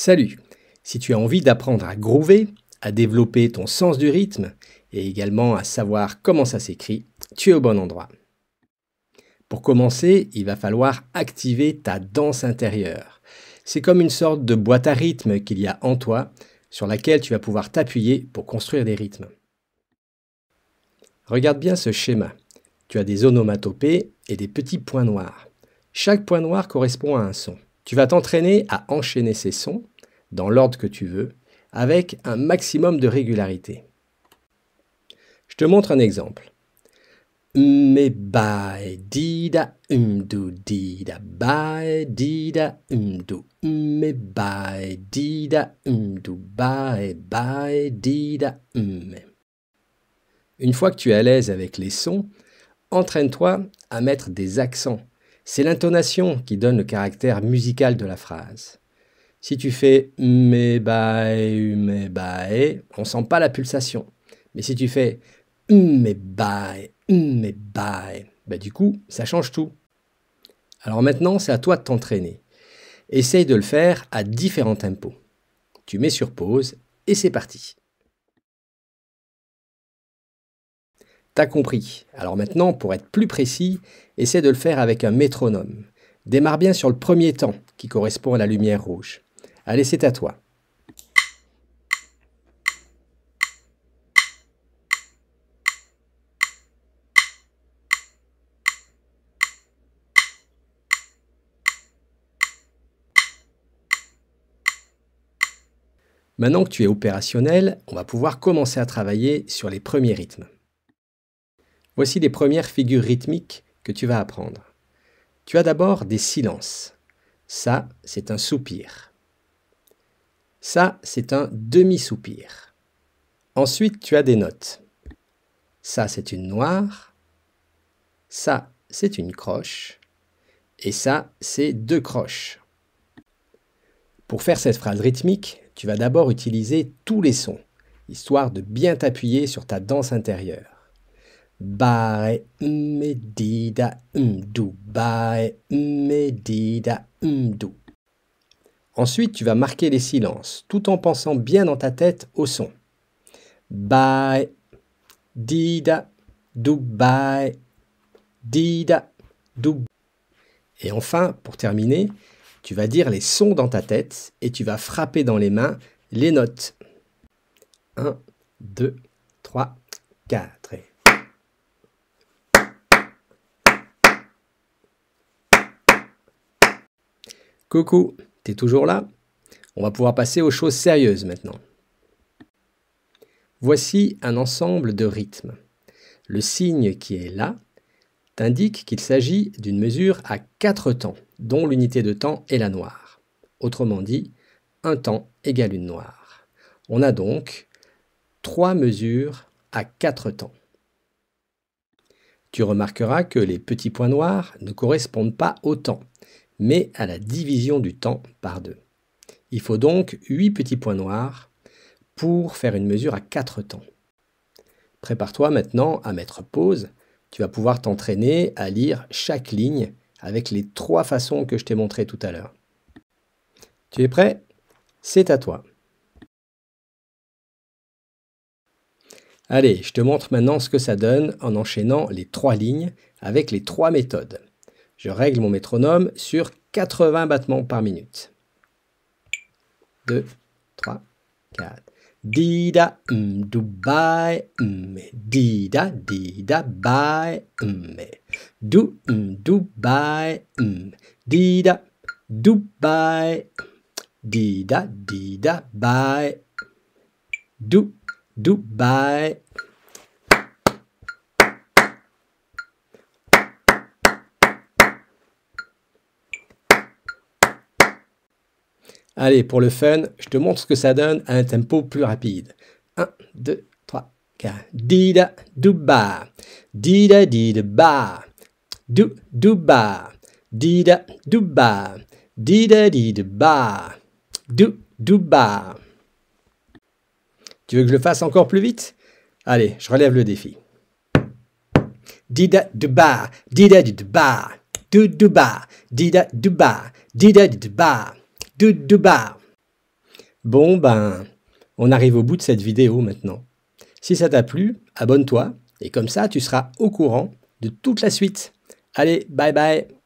Salut Si tu as envie d'apprendre à groover, à développer ton sens du rythme et également à savoir comment ça s'écrit, tu es au bon endroit. Pour commencer, il va falloir activer ta danse intérieure. C'est comme une sorte de boîte à rythme qu'il y a en toi, sur laquelle tu vas pouvoir t'appuyer pour construire des rythmes. Regarde bien ce schéma. Tu as des onomatopées et des petits points noirs. Chaque point noir correspond à un son. Tu vas t'entraîner à enchaîner ces sons dans l'ordre que tu veux, avec un maximum de régularité. Je te montre un exemple. Une fois que tu es à l'aise avec les sons, entraîne-toi à mettre des accents. C'est l'intonation qui donne le caractère musical de la phrase. Si tu fais mais bae, me bae, on sent pas la pulsation. Mais si tu fais mais bae, me bae, bah du coup, ça change tout. Alors maintenant, c'est à toi de t'entraîner. Essaye de le faire à différents tempos. Tu mets sur pause et c'est parti. T'as compris. Alors maintenant, pour être plus précis, essaie de le faire avec un métronome. Démarre bien sur le premier temps qui correspond à la lumière rouge. Allez, c'est à toi. Maintenant que tu es opérationnel, on va pouvoir commencer à travailler sur les premiers rythmes. Voici les premières figures rythmiques que tu vas apprendre. Tu as d'abord des silences. Ça, c'est un soupir. Ça, c'est un demi-soupir. Ensuite, tu as des notes. Ça, c'est une noire. Ça, c'est une croche. Et ça, c'est deux croches. Pour faire cette phrase rythmique, tu vas d'abord utiliser tous les sons, histoire de bien t'appuyer sur ta danse intérieure. Ba medida me, di, medida du. Ensuite, tu vas marquer les silences tout en pensant bien dans ta tête au son. Bye, dida, Dubai, dida, Dubai. Et enfin, pour terminer, tu vas dire les sons dans ta tête et tu vas frapper dans les mains les notes. 1, 2, 3, 4 et... Coucou toujours là On va pouvoir passer aux choses sérieuses maintenant. Voici un ensemble de rythmes. Le signe qui est là t'indique qu'il s'agit d'une mesure à quatre temps, dont l'unité de temps est la noire. Autrement dit, un temps égale une noire. On a donc trois mesures à quatre temps. Tu remarqueras que les petits points noirs ne correspondent pas au temps, mais à la division du temps par deux. Il faut donc huit petits points noirs pour faire une mesure à 4 temps. Prépare-toi maintenant à mettre pause. Tu vas pouvoir t'entraîner à lire chaque ligne avec les trois façons que je t'ai montrées tout à l'heure. Tu es prêt C'est à toi. Allez, je te montre maintenant ce que ça donne en enchaînant les trois lignes avec les trois méthodes. Je règle mon métronome sur 80 battements par minute. 2, 3, 4. Dida, m, mm, Dubai, m, mm, Dida, Dida, bye, m, mm. Du, m, Dubai, m, Dida, Dubai, Dida, Dida, bye, Du, Dubai, Allez, pour le fun, je te montre ce que ça donne à un tempo plus rapide. 1, 2, 3, 4. Dida, Duba. Dida, dida, ba. Du, Dida, Duba. Dida, dida, ba. Du, Tu veux que je le fasse encore plus vite Allez, je relève le défi. Dida, Duba, Dida, dida, ba. Du, Dida, Duba. Dida, dida, ba de, bas. Bon, ben, on arrive au bout de cette vidéo maintenant. Si ça t'a plu, abonne-toi, et comme ça, tu seras au courant de toute la suite. Allez, bye bye